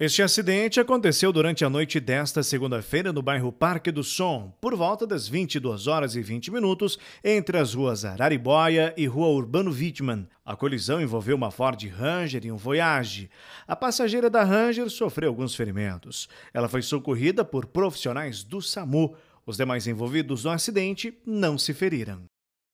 Este acidente aconteceu durante a noite desta segunda-feira no bairro Parque do Som, por volta das 22 horas e 20 minutos, entre as ruas Arariboia e Rua Urbano Wittmann. A colisão envolveu uma Ford Ranger e um Voyage. A passageira da Ranger sofreu alguns ferimentos. Ela foi socorrida por profissionais do SAMU. Os demais envolvidos no acidente não se feriram.